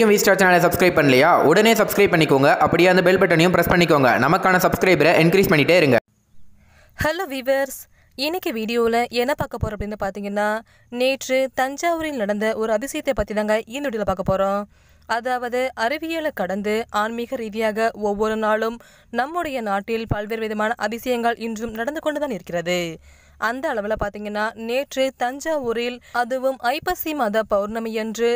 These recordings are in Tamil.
வரைக்கும் வீஸ்டார் சேனலை சப்ஸ்கிரைப் பண்ணலையா உடனே சப்ஸ்கிரைப் பண்ணிக்கோங்க அப்படியே அந்த பெல் பட்டனையும் ப்ரெஸ் பண்ணிக்கோங்க நமக்கான சப்ஸ்கிரைபரை என்க்ரீஸ் பண்ணிகிட்டே இருங்க ஹலோ விவர்ஸ் இன்னைக்கு வீடியோவில் என்ன பார்க்க போகிறோம் அப்படின்னு பார்த்தீங்கன்னா நேற்று தஞ்சாவூரில் நடந்த ஒரு அதிசயத்தை பற்றி தாங்க இந்த வீடியோவில் பார்க்க போகிறோம் அதாவது அறிவியலை கடந்து ஆன்மீக ரீதியாக ஒவ்வொரு நாளும் நம்முடைய நாட்டில் பல்வேறு விதமான அதிசயங்கள் இன்றும் நடந்து கொண்டு தான் இருக்கிறது அந்த அளவில் பார்த்தீங்கன்னா நேற்று தஞ்சாவூரில் அதுவும் ஐப்பசி மத பௌர்ணமி என்று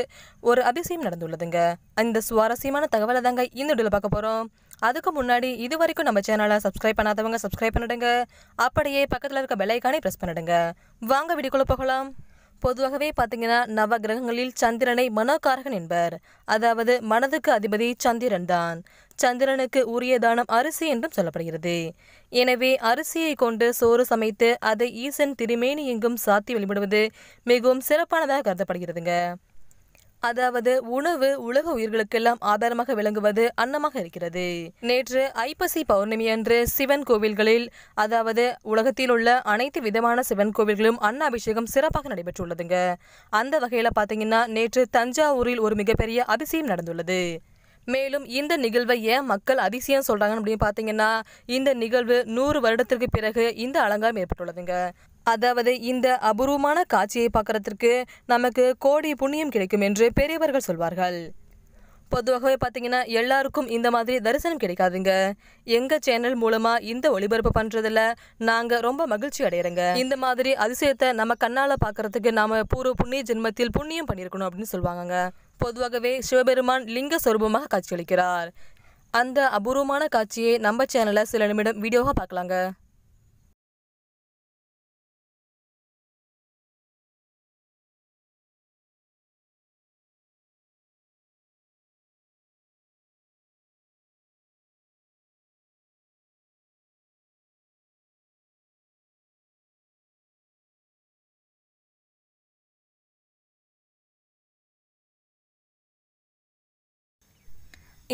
ஒரு அதிசயம் நடந்துள்ளதுங்க இந்த சுவாரஸ்யமான தகவலை தாங்க இந்த வீடியோவில் பார்க்க போகிறோம் அதுக்கு முன்னாடி இது வரைக்கும் நம்ம சேனலை சப்ஸ்கிரைப் பண்ணாதவங்க சப்ஸ்கிரைப் பண்ணிடுங்க அப்படியே பக்கத்தில் இருக்க பெலைக்கானே ப்ரெஸ் பண்ணிடுங்க வாங்க வீடியோக்குள்ளே போகலாம் பொதுவாகவே பார்த்தீங்கன்னா நவ கிரகங்களில் சந்திரனை மனோகாரகன் என்பர் அதாவது மனதுக்கு அதிபதி சந்திரன் தான் சந்திரனுக்கு உரிய தானம் அரிசி என்றும் சொல்லப்படுகிறது எனவே அரிசியை கொண்டு சோறு சமைத்து அதை ஈசன் திருமேனி எங்கும் சாத்தி வழிபடுவது மிகவும் சிறப்பானதாக கருதப்படுகிறதுங்க அதாவது உணவு உலக உயிர்களுக்கெல்லாம் ஆதாரமாக விளங்குவது அன்னமாக இருக்கிறது நேற்று ஐப்பசி பௌர்ணமி அன்று சிவன் கோவில்களில் அதாவது உலகத்தில் உள்ள அனைத்து விதமான சிவன் கோவில்களும் அன்ன அபிஷேகம் சிறப்பாக நடைபெற்றுள்ளதுங்க அந்த வகையில் பார்த்தீங்கன்னா நேற்று தஞ்சாவூரில் ஒரு மிகப்பெரிய அதிசயம் நடந்துள்ளது மேலும் இந்த நிகழ்வை ஏன் மக்கள் அதிசயம் சொல்கிறாங்க அப்படின்னு பார்த்தீங்கன்னா இந்த நிகழ்வு நூறு வருடத்திற்கு பிறகு இந்த அலங்காரம் ஏற்பட்டுள்ளதுங்க அதாவது இந்த அபூர்வமான காட்சியை பார்க்கறதுக்கு நமக்கு கோடி புண்ணியம் கிடைக்கும் என்று பெரியவர்கள் சொல்வார்கள் பொதுவாகவே பார்த்தீங்கன்னா எல்லாருக்கும் இந்த மாதிரி தரிசனம் கிடைக்காதுங்க எங்கள் சேனல் மூலமாக இந்த ஒளிபரப்பு பண்ணுறதுல நாங்கள் ரொம்ப மகிழ்ச்சி அடைகிறோங்க இந்த மாதிரி அதிசயத்தை நம்ம கண்ணால் பார்க்கறதுக்கு நாம் பூர்வ புண்ணிய ஜென்மத்தில் புண்ணியம் பண்ணியிருக்கணும் அப்படின்னு சொல்லுவாங்க பொதுவாகவே சிவபெருமான் லிங்க சொரூபமாக காட்சியளிக்கிறார் அந்த அபூர்வமான காட்சியை நம்ம சேனலில் சில நிமிடம் வீடியோவாக பார்க்கலாங்க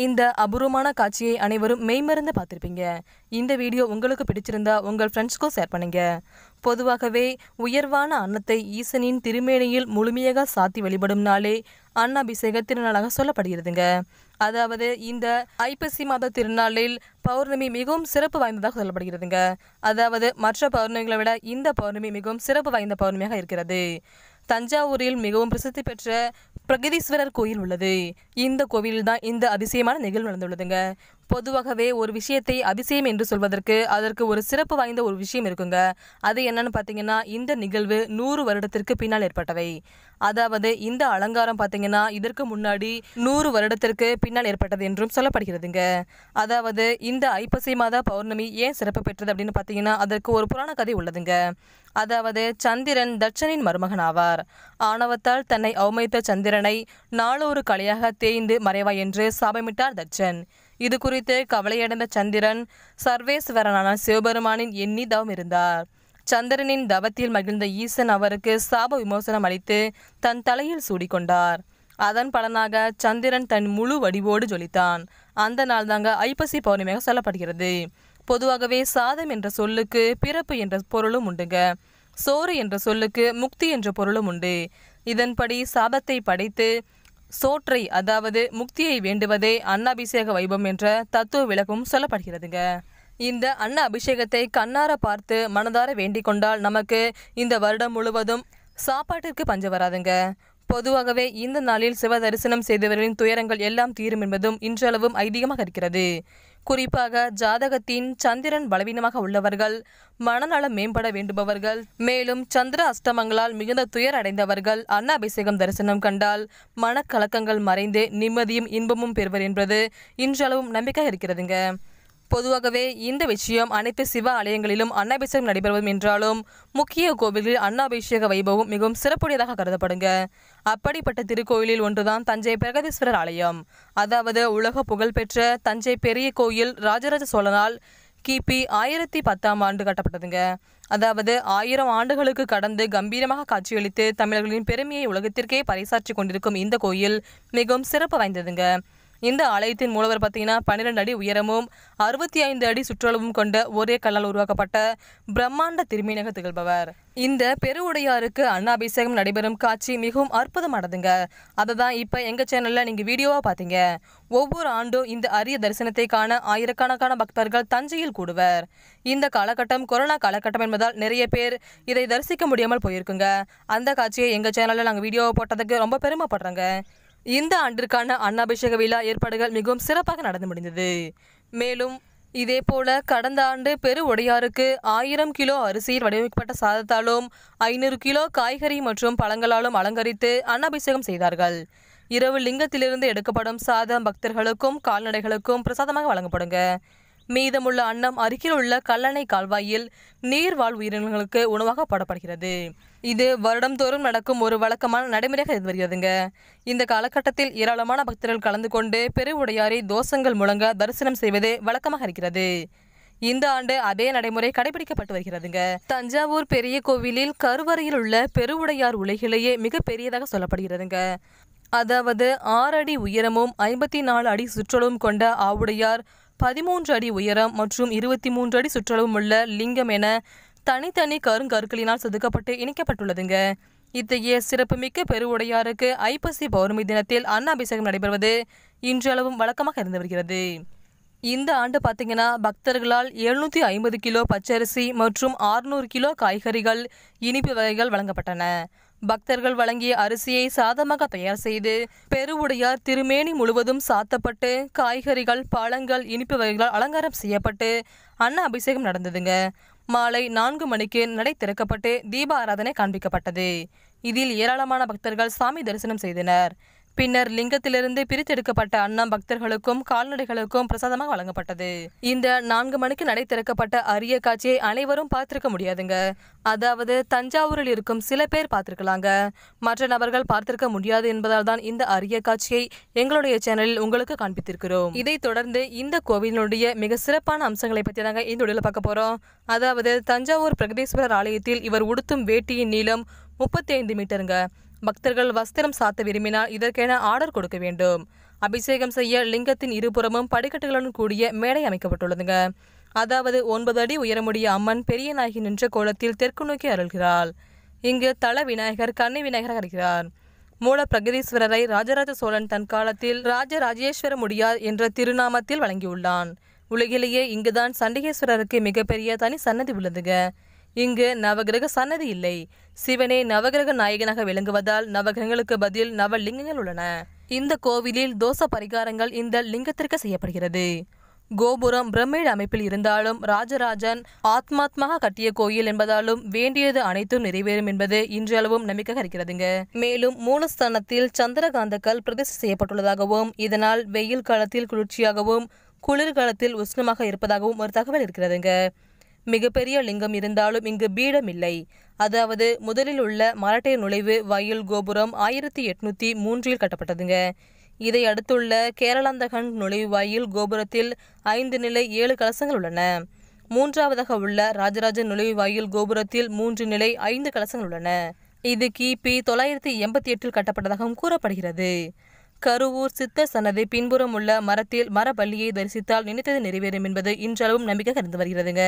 இந்த அபூர்வமான காட்சியை அனைவரும் மெய்மறந்து பார்த்துருப்பீங்க இந்த வீடியோ உங்களுக்கு பிடிச்சிருந்தா உங்கள் ஃப்ரெண்ட்ஸ்க்கும் ஷேர் பண்ணுங்க பொதுவாகவே உயர்வான அன்னத்தை ஈசனின் திருமேனியில் முழுமையாக சாத்தி வழிபடும் நாளே அன்னாபிஷேக திருநாளாக சொல்லப்படுகிறதுங்க அதாவது இந்த ஐப்பசி மாத திருநாளில் பௌர்ணமி மிகவும் சிறப்பு வாய்ந்ததாக சொல்லப்படுகிறதுங்க அதாவது மற்ற பௌர்ணமிகளை விட இந்த பௌர்ணமி மிகவும் சிறப்பு வாய்ந்த பௌர்ணமியாக இருக்கிறது தஞ்சாவூரில் மிகவும் பிரசித்தி பெற்ற பிரகதீஸ்வரர் கோயில் உள்ளது இந்த கோவில்தான் இந்த அதிசயமான நிகழ்வு நடந்துள்ளதுங்க பொதுவாகவே ஒரு விஷயத்தை அதிசயம் என்று சொல்வதற்கு அதற்கு ஒரு சிறப்பு வாய்ந்த ஒரு விஷயம் இருக்குங்க அது என்னன்னு பார்த்தீங்கன்னா இந்த நிகழ்வு நூறு வருடத்திற்கு பின்னால் ஏற்பட்டவை அதாவது இந்த அலங்காரம் பார்த்தீங்கன்னா இதற்கு முன்னாடி நூறு வருடத்திற்கு பின்னால் ஏற்பட்டது என்றும் சொல்லப்படுகிறதுங்க அதாவது இந்த ஐப்பசி மாத பௌர்ணமி ஏன் சிறப்பு பெற்றது அப்படின்னு பார்த்தீங்கன்னா அதற்கு ஒரு புராண கதை உள்ளதுங்க அதாவது சந்திரன் தட்சனின் மருமகன் ஆவார் ஆணவத்தால் தன்னை அவமதித்த சந்திரனை நாளொரு கலையாக தேய்ந்து மறைவா என்று சாபமிட்டார் தட்சன் இது குறித்து கவலையடைந்த சந்திரன் சர்வேஸ்வரனான சிவபெருமானின் எண்ணி தவம் இருந்தார் சந்திரனின் தவத்தில் மகிழ்ந்த ஈசன் அவருக்கு சாப விமோசனம் அளித்து தன் தலையில் சூடிக்கொண்டார் அதன் பலனாக சந்திரன் தன் முழு வடிவோடு ஜொலித்தான் அந்த நாள் தாங்க ஐப்பசி பௌர்ணமியாக சொல்லப்படுகிறது பொதுவாகவே சாதம் என்ற சொல்லுக்கு பிறப்பு என்ற பொருளும் உண்டுங்க சோறு என்ற சொல்லுக்கு முக்தி என்ற பொருளும் உண்டு இதன்படி சாபத்தை படைத்து சோற்றை அதாவது முக்தியை வேண்டுவதே அன்னாபிஷேக வைபம் என்ற தத்துவ விளக்கும் சொல்லப்படுகிறதுங்க இந்த அன்ன அபிஷேகத்தை கண்ணார பார்த்து மனதார வேண்டிக் கொண்டால் நமக்கு இந்த வருடம் முழுவதும் சாப்பாட்டிற்கு பஞ்சம் வராதுங்க பொதுவாகவே இந்த நாளில் சிவ தரிசனம் செய்தவர்களின் துயரங்கள் எல்லாம் தீரும் என்பதும் இன்றளவும் ஐதீகமாக இருக்கிறது குறிப்பாக ஜாதகத்தின் சந்திரன் பலவீனமாக உள்ளவர்கள் மனநலம் மேம்பட வேண்டுபவர்கள் மேலும் சந்திர அஷ்டமங்களால் மிகுந்த துயர் அடைந்தவர்கள் அன்னாபிஷேகம் தரிசனம் கண்டால் மனக்கலக்கங்கள் மறைந்து நிம்மதியும் இன்பமும் பெறுவர் என்பது இன்றளவும் நம்பிக்கை இருக்கிறதுங்க பொதுவாகவே இந்த விஷயம் அனைத்து சிவ ஆலயங்களிலும் அன்னாபிஷேகம் நடைபெறும் என்றாலும் முக்கிய கோவில்களில் அன்னாபிஷேக வைபவம் மிகவும் சிறப்புடையதாக கருதப்படுங்க அப்படிப்பட்ட திருக்கோயிலில் ஒன்றுதான் தஞ்சை பிரகதீஸ்வரர் ஆலயம் அதாவது உலக புகழ்பெற்ற தஞ்சை பெரிய கோயில் ராஜராஜ சோழனால் கிபி ஆயிரத்தி பத்தாம் ஆண்டு கட்டப்பட்டதுங்க அதாவது ஆயிரம் ஆண்டுகளுக்கு கடந்து கம்பீரமாக காட்சியளித்து தமிழர்களின் பெருமையை உலகத்திற்கே பறைசாற்றி கொண்டிருக்கும் இந்த கோயில் மிகவும் சிறப்பு வாய்ந்ததுங்க இந்த ஆலயத்தின் மூலவர் பார்த்தீங்கன்னா பன்னிரெண்டு அடி உயரமும் அறுபத்தி ஐந்து அடி சுற்றளவும் கொண்ட ஒரே கல்லால் உருவாக்கப்பட்ட பிரம்மாண்ட திருமீனக திகழ்பவர் இந்த பெருவுடையாருக்கு அண்ணாபிஷேகம் நடைபெறும் காட்சி மிகவும் அற்புதமானதுங்க அதை தான் இப்போ எங்கள் சேனலில் நீங்கள் வீடியோவாக பார்த்தீங்க ஒவ்வொரு ஆண்டும் இந்த அரிய தரிசனத்தை காண ஆயிரக்கணக்கான பக்தர்கள் தஞ்சையில் கூடுவர் இந்த காலகட்டம் கொரோனா காலகட்டம் என்பதால் நிறைய பேர் இதை தரிசிக்க முடியாமல் போயிருக்குங்க அந்த காட்சியை எங்கள் சேனலில் நாங்கள் வீடியோவை போட்டதுக்கு ரொம்ப பெருமைப்படுறோங்க இந்த ஆண்டிற்கான அன்னாபிஷேக விழா ஏற்பாடுகள் மிகவும் சிறப்பாக நடந்து முடிந்தது மேலும் இதேபோல கடந்த ஆண்டு பெரு உடையாருக்கு ஆயிரம் கிலோ அரிசியில் வடிவமைக்கப்பட்ட சாதத்தாலும் ஐநூறு கிலோ காய்கறி மற்றும் பழங்களாலும் அலங்கரித்து அன்னாபிஷேகம் செய்தார்கள் இரவு லிங்கத்திலிருந்து எடுக்கப்படும் சாதம் பக்தர்களுக்கும் கால்நடைகளுக்கும் பிரசாதமாக வழங்கப்படுங்க மீதமுள்ள அன்னம் அருகில் உள்ள கல்லணை கால்வாயில் நீர்வாழ் உயிரினங்களுக்கு உணவாக போடப்படுகிறது இது வருடம்தோறும் நடக்கும் ஒரு வழக்கமான நடைமுறையாக இருந்து வருகிறதுங்க இந்த காலகட்டத்தில் ஏராளமான பக்தர்கள் கலந்து கொண்டு பெருவுடையாரை தோசங்கள் முழங்க தரிசனம் செய்வது வழக்கமாக இருக்கிறது இந்த ஆண்டு அதே நடைமுறை கடைபிடிக்கப்பட்டு வருகிறதுங்க தஞ்சாவூர் பெரிய கோவிலில் கருவறையில் உள்ள பெருவுடையார் உலகிலேயே மிக பெரியதாக சொல்லப்படுகிறதுங்க அதாவது ஆறு அடி உயரமும் ஐம்பத்தி நாலு அடி சுற்றளவும் கொண்ட ஆவுடையார் பதிமூன்று அடி உயரம் மற்றும் இருபத்தி மூன்று அடி உள்ள லிங்கம் என தனித்தனி கருங்கற்களினால் செதுக்கப்பட்டு இணைக்கப்பட்டுள்ளதுங்க இத்தகைய சிறப்புமிக்க பெருவுடையாருக்கு ஐப்பசி பௌர்ணமி தினத்தில் அன்னாபிஷேகம் நடைபெறுவது இன்றளவும் வழக்கமாக இருந்து வருகிறது இந்த ஆண்டு பார்த்தீங்கன்னா பக்தர்களால் எழுநூற்றி ஐம்பது கிலோ பச்சரிசி மற்றும் ஆறுநூறு கிலோ காய்கறிகள் இனிப்பு வகைகள் வழங்கப்பட்டன பக்தர்கள் வழங்கிய அரிசியை சாதமாக தயார் செய்து பெருவுடையார் திருமேனி முழுவதும் சாத்தப்பட்டு காய்கறிகள் பழங்கள் இனிப்பு வகைகளால் அலங்காரம் செய்யப்பட்டு அன்ன அபிஷேகம் நடந்ததுங்க மாலை நான்கு மணிக்கு நடை திறக்கப்பட்டு தீப ஆராதனை காண்பிக்கப்பட்டது இதில் ஏராளமான பக்தர்கள் சாமி தரிசனம் செய்தனர் பின்னர் லிங்கத்திலிருந்து பிரித்தெடுக்கப்பட்ட அன்னம் பக்தர்களுக்கும் கால்நடைகளுக்கும் பிரசாதமாக வழங்கப்பட்டது இந்த நான்கு மணிக்கு நடை திறக்கப்பட்ட அரிய காட்சியை அனைவரும் பார்த்திருக்க முடியாதுங்க அதாவது தஞ்சாவூரில் இருக்கும் சில பேர் பார்த்திருக்கலாங்க மற்ற நபர்கள் பார்த்திருக்க முடியாது என்பதால் தான் இந்த அரிய காட்சியை எங்களுடைய சேனலில் உங்களுக்கு காண்பித்திருக்கிறோம் இதைத் தொடர்ந்து இந்த கோவிலினுடைய மிக சிறப்பான அம்சங்களை பற்றி தாங்க இந்த உடலில் பார்க்க போகிறோம் அதாவது தஞ்சாவூர் பிரகதீஸ்வரர் ஆலயத்தில் இவர் உடுத்தும் வேட்டியின் நீளம் முப்பத்தி ஐந்து மீட்டருங்க பக்தர்கள் வஸ்திரம் சாத்த விரும்பினால் இதற்கென ஆர்டர் கொடுக்க வேண்டும் அபிஷேகம் செய்ய லிங்கத்தின் இருபுறமும் படிக்கட்டுகளுடன் கூடிய மேடை அமைக்கப்பட்டுள்ளதுங்க அதாவது ஒன்பது அடி உயரமுடிய அம்மன் பெரிய நாயகி நின்ற கோலத்தில் தெற்கு நோக்கி அருள்கிறாள் இங்கு தல விநாயகர் கன்னி விநாயகர் அருகிறார் மூல பிரகதீஸ்வரரை ராஜராஜ சோழன் தன் காலத்தில் ராஜராஜேஸ்வர முடியார் என்ற திருநாமத்தில் வழங்கியுள்ளான் உலகிலேயே இங்குதான் சண்டிகேஸ்வரருக்கு மிகப்பெரிய தனி சன்னதி உள்ளதுங்க இங்கு நவகிரக சன்னதி இல்லை சிவனே நவகிரக நாயகனாக விளங்குவதால் நவகிரகங்களுக்கு பதில் நவலிங்கங்கள் உள்ளன இந்த கோவிலில் தோச பரிகாரங்கள் இந்த லிங்கத்திற்கு செய்யப்படுகிறது கோபுரம் பிரம்மேடு அமைப்பில் இருந்தாலும் ராஜராஜன் ஆத்மாத்மாக கட்டிய கோயில் என்பதாலும் வேண்டியது அனைத்தும் நிறைவேறும் என்பது இன்றளவும் நம்பிக்கை இருக்கிறதுங்க மேலும் மூலஸ்தானத்தில் சந்திரகாந்தக்கள் பிரதிஷ்டை செய்யப்பட்டுள்ளதாகவும் இதனால் வெயில் காலத்தில் குளிர்ச்சியாகவும் குளிர்காலத்தில் உஷ்ணமாக இருப்பதாகவும் ஒரு தகவல் இருக்கிறதுங்க மிகப்பெரிய லிங்கம் இருந்தாலும் இங்கு பீடம் இல்லை அதாவது முதலில் உள்ள மரட்டை நுழைவு வயல் கோபுரம் ஆயிரத்தி எட்நூத்தி மூன்றில் கட்டப்பட்டதுங்க இதை அடுத்துள்ள கேரளாந்தகன் நுழைவு வாயில் கோபுரத்தில் ஐந்து நிலை ஏழு கலசங்கள் உள்ளன மூன்றாவதாக உள்ள ராஜராஜ வாயில் கோபுரத்தில் மூன்று நிலை ஐந்து கலசங்கள் உள்ளன இது கிபி தொள்ளாயிரத்தி எண்பத்தி எட்டில் கட்டப்பட்டதாகவும் கூறப்படுகிறது கருவூர் சித்த சன்னதி பின்புறம் உள்ள மரத்தில் மரபள்ளியை தரிசித்தால் நினைத்தது நிறைவேறும் என்பது இன்றளவும் நம்பிக்கை கருந்து வருகிறதுங்க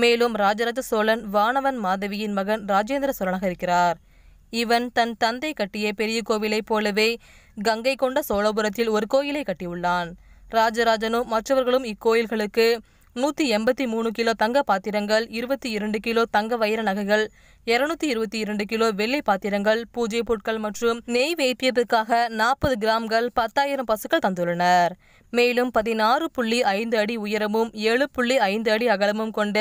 மேலும் ராஜராஜ சோழன் வானவன் மாதவியின் மகன் ராஜேந்திர சோழனாக இருக்கிறார் இவன் தன் தந்தை கட்டிய பெரிய கோவிலைப் போலவே கங்கை கொண்ட சோழபுரத்தில் ஒரு கோயிலை கட்டியுள்ளான் ராஜராஜனும் மற்றவர்களும் இக்கோயில்களுக்கு நூற்றி எண்பத்தி மூணு கிலோ தங்க பாத்திரங்கள் இருபத்தி இரண்டு கிலோ தங்க வைர நகைகள் இருநூத்தி இருபத்தி இரண்டு கிலோ வெள்ளை பாத்திரங்கள் பூஜை பொருட்கள் மற்றும் நெய் வேப்பியதற்காக நாற்பது கிராம்கள் பத்தாயிரம் பசுக்கள் தந்துள்ளனர் மேலும் பதினாறு புள்ளி ஐந்து அடி உயரமும் ஏழு புள்ளி ஐந்து அடி அகலமும் கொண்ட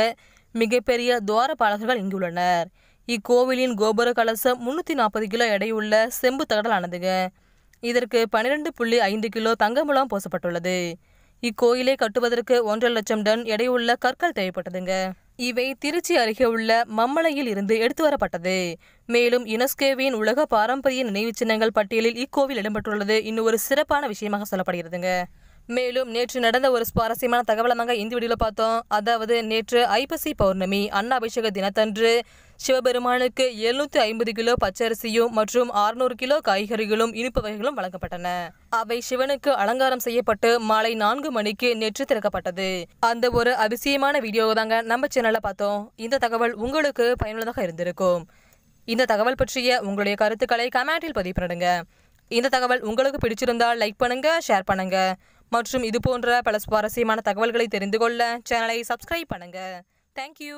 மிகப்பெரிய துவாரபாலகர்கள் இங்குள்ளனர் இக்கோவிலின் கோபுர கலசம் முன்னூத்தி நாற்பது கிலோ எடையுள்ள செம்பு தகடலானதுங்க இதற்கு பனிரெண்டு புள்ளி ஐந்து கிலோ தங்கமுலாம் பூசப்பட்டுள்ளது இக்கோயிலை கட்டுவதற்கு ஒன்றரை லட்சம் டன் எடையுள்ள கற்கள் தேவைப்பட்டதுங்க இவை திருச்சி அருகே உள்ள மம்மலையில் இருந்து எடுத்து வரப்பட்டது மேலும் யுனெஸ்கோவின் உலக பாரம்பரிய நினைவு சின்னங்கள் பட்டியலில் இக்கோவில் இடம்பெற்றுள்ளது இன்னும் ஒரு சிறப்பான விஷயமாக சொல்லப்படுகிறதுங்க மேலும் நேற்று நடந்த ஒரு சுவாரஸ்யமான தகவலமாக இந்த வீடியோவில் பார்த்தோம் அதாவது நேற்று ஐப்பசி பௌர்ணமி அன்னாபிஷேக தினத்தன்று சிவபெருமானுக்கு எழுநூத்தி ஐம்பது கிலோ பச்சரிசியும் மற்றும் அறுநூறு கிலோ காய்கறிகளும் இனிப்பு வகைகளும் வழங்கப்பட்டன அவை சிவனுக்கு அலங்காரம் செய்யப்பட்டு மாலை நான்கு மணிக்கு நேற்று திறக்கப்பட்டது அந்த ஒரு அதிசயமான வீடியோவை தாங்க நம்ம சேனல்ல பார்த்தோம் இந்த தகவல் உங்களுக்கு பயனுள்ளதாக இருந்திருக்கும் இந்த தகவல் பற்றிய உங்களுடைய கருத்துக்களை கமெண்டில் பதிவு பண்ணுங்க இந்த தகவல் உங்களுக்கு பிடிச்சிருந்தால் லைக் பண்ணுங்க ஷேர் பண்ணுங்க மற்றும் இதுபோன்ற பல சுவாரஸ்யமான தகவல்களை தெரிந்து கொள்ள சேனலை சப்ஸ்கிரைப் பண்ணுங்கள் தேங்க்யூ